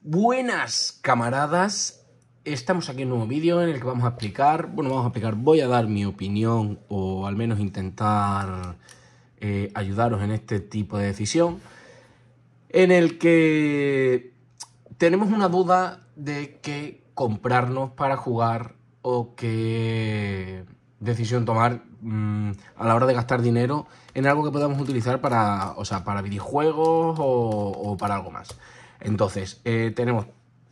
Buenas camaradas, estamos aquí en un nuevo vídeo en el que vamos a explicar, bueno vamos a explicar, voy a dar mi opinión o al menos intentar eh, ayudaros en este tipo de decisión, en el que tenemos una duda de qué comprarnos para jugar o qué decisión tomar mm, a la hora de gastar dinero en algo que podamos utilizar para, para videojuegos o para algo más. Entonces, eh, tenemos,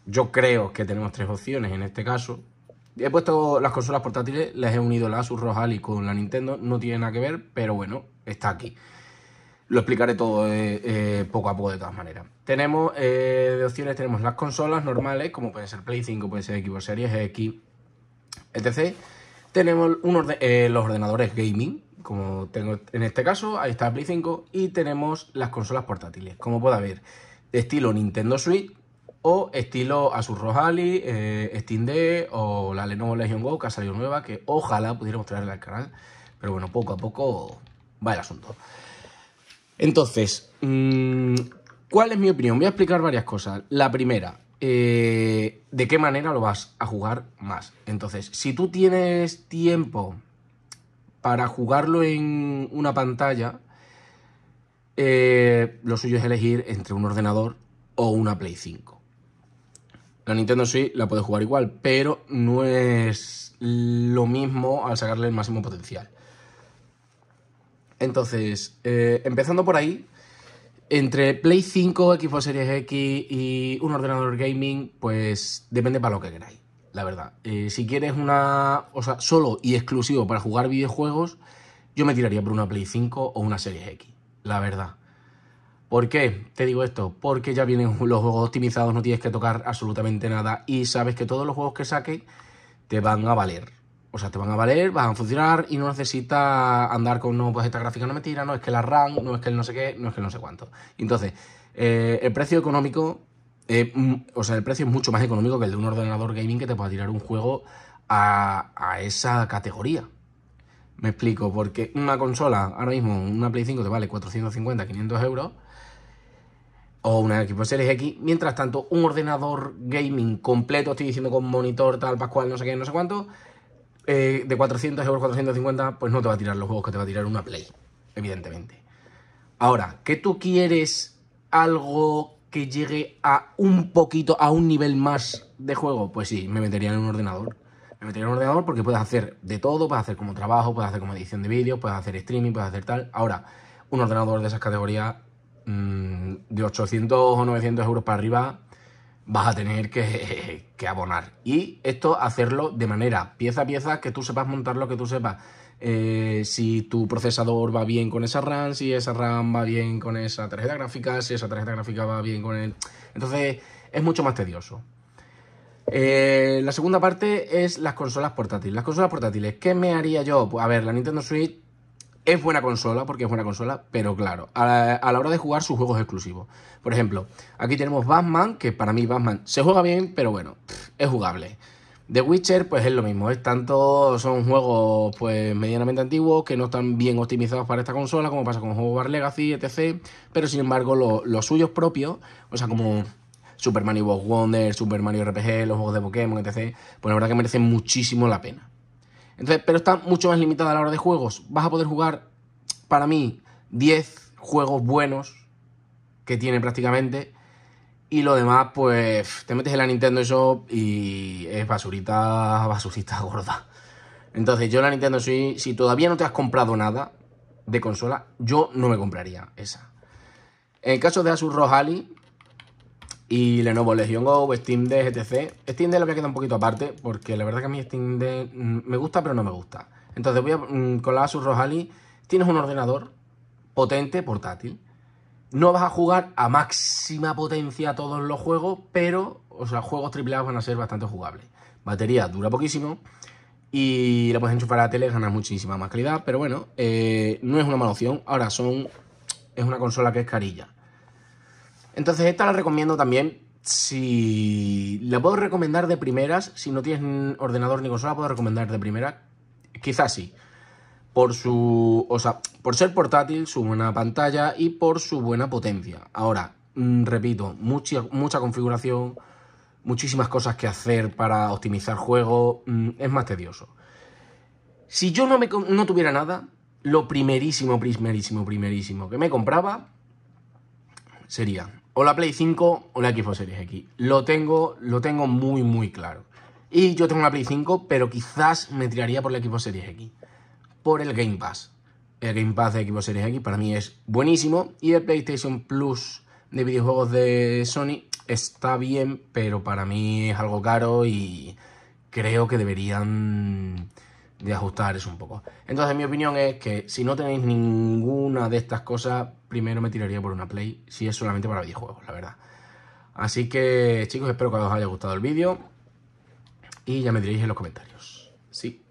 yo creo que tenemos tres opciones en este caso. He puesto las consolas portátiles, les he unido la Asus ROG Ally con la Nintendo, no tiene nada que ver, pero bueno, está aquí. Lo explicaré todo eh, eh, poco a poco de todas maneras. Tenemos de opciones, tenemos las consolas normales, como pueden ser Play 5, pueden ser Xbox Series X, etc. Tenemos los ordenadores gaming, como tengo en este caso, ahí está Play 5, y tenemos las consolas portátiles, como puede ver estilo Nintendo Switch o estilo Asus ROG Ali, eh, Steam D o la Lenovo Legion Go que ha salido nueva que ojalá pudiéramos traerla al canal. Pero bueno, poco a poco va el asunto. Entonces, mm, ¿cuál es mi opinión? Voy a explicar varias cosas. La primera, eh, de qué manera lo vas a jugar más. Entonces, si tú tienes tiempo para jugarlo en una pantalla, eh, lo suyo es elegir entre un ordenador o una Play 5. La Nintendo sí, la puedes jugar igual, pero no es lo mismo al sacarle el máximo potencial. Entonces, eh, empezando por ahí, entre Play 5, Xbox Series X y un ordenador gaming, pues depende para lo que queráis, la verdad. Eh, si quieres una, o sea, solo y exclusivo para jugar videojuegos, yo me tiraría por una Play 5 o una Series X la verdad. ¿Por qué te digo esto? Porque ya vienen los juegos optimizados, no tienes que tocar absolutamente nada y sabes que todos los juegos que saques te van a valer. O sea, te van a valer, van a funcionar y no necesitas andar con, no, pues esta gráfica no me tira, no es que la RAM, no es que el no sé qué, no es que el no sé cuánto. Entonces, eh, el precio económico, o sea, el precio es mucho más económico que el de un ordenador gaming que te pueda tirar un juego a esa categoría. Me explico, porque una consola, ahora mismo una Play 5 te vale 450, 500 euros, o una Xbox Series X, mientras tanto un ordenador gaming completo, estoy diciendo con monitor, tal, pascual, no sé qué, no sé cuánto, eh, de 400 euros, 450, pues no te va a tirar los juegos que te va a tirar una Play, evidentemente. Ahora, que tú quieres algo que llegue a un poquito, a un nivel más de juego? Pues sí, me metería en un ordenador. Me metí en un ordenador porque puedes hacer de todo, puedes hacer como trabajo, puedes hacer como edición de vídeos, puedes hacer streaming, puedes hacer tal. Ahora, un ordenador de esas categorías mm, de 800 o 900 euros para arriba vas a tener que, abonar. Y esto hacerlo de manera pieza a pieza, que tú sepas montarlo, que tú sepas eh, si tu procesador va bien con esa RAM, si esa RAM va bien con esa tarjeta gráfica, si esa tarjeta gráfica va bien con él. El... Entonces es mucho más tedioso. Eh, la segunda parte es las consolas portátiles. Las consolas portátiles, ¿qué me haría yo? Pues, a ver, la Nintendo Switch es buena consola, porque es buena consola, pero claro, a la, hora de jugar sus juegos exclusivos. Por ejemplo, aquí tenemos Batman, que para mí Batman se juega bien, pero bueno, es jugable. The Witcher, pues es lo mismo, es tanto, son juegos pues medianamente antiguos que no están bien optimizados para esta consola, como pasa con juegos Bar Legacy, etc. Pero sin embargo, los suyos propios, o sea, como Super Mario Bros. Wonder, Super Mario RPG, los juegos de Pokémon, etc. Pues la verdad que merecen muchísimo la pena. Entonces, pero está mucho más limitada a la hora de juegos. Vas a poder jugar, para mí, 10 juegos buenos que tiene prácticamente. Y lo demás, pues te metes en la Nintendo Shop y es basurita, basurita gorda. Entonces, yo la Nintendo Switch, si todavía no te has comprado nada de consola, yo no me compraría esa. En el caso de Asus Rojali... Y Lenovo Legion Go, Steam Deck, etc. Steam Deck lo a quedar un poquito aparte, porque la verdad que a mí Steam Deck mm, me gusta, pero no me gusta. Entonces voy a, mm, con la Asus ROG tienes un ordenador potente, portátil. No vas a jugar a máxima potencia todos los juegos, pero, o sea, juegos AAA van a ser bastante jugables. Batería dura poquísimo y la puedes enchufar a la tele, ganas muchísima más calidad, pero bueno, eh, no es una mala opción. Ahora son, es una consola que es carilla. Entonces esta la recomiendo también. Si la puedo recomendar de primeras, si no tienes ordenador ni consola, puedo recomendar de primera. Quizás sí. Por su. O sea, por ser portátil, su buena pantalla y por su buena potencia. Ahora, mm, repito, mucha, mucha configuración, muchísimas cosas que hacer para optimizar juego. Mm, es más tedioso. Si yo no, no tuviera nada, lo primerísimo, primerísimo, primerísimo que me compraba sería o la Play 5 o la Equipo Series X. Lo tengo, lo tengo muy, muy claro. Y yo tengo la Play 5, pero quizás me tiraría por la Equipo Series X. Por el Game Pass. El Game Pass de Equipo Series X para mí es buenísimo. Y el PlayStation Plus de videojuegos de Sony está bien, pero para mí es algo caro y creo que deberían de ajustar eso un poco. Entonces mi opinión es que si no tenéis ninguna de estas cosas, primero me tiraría por una Play, si es solamente para videojuegos, la verdad. Así que chicos, espero que os haya gustado el vídeo y ya me diréis en los comentarios. Sí.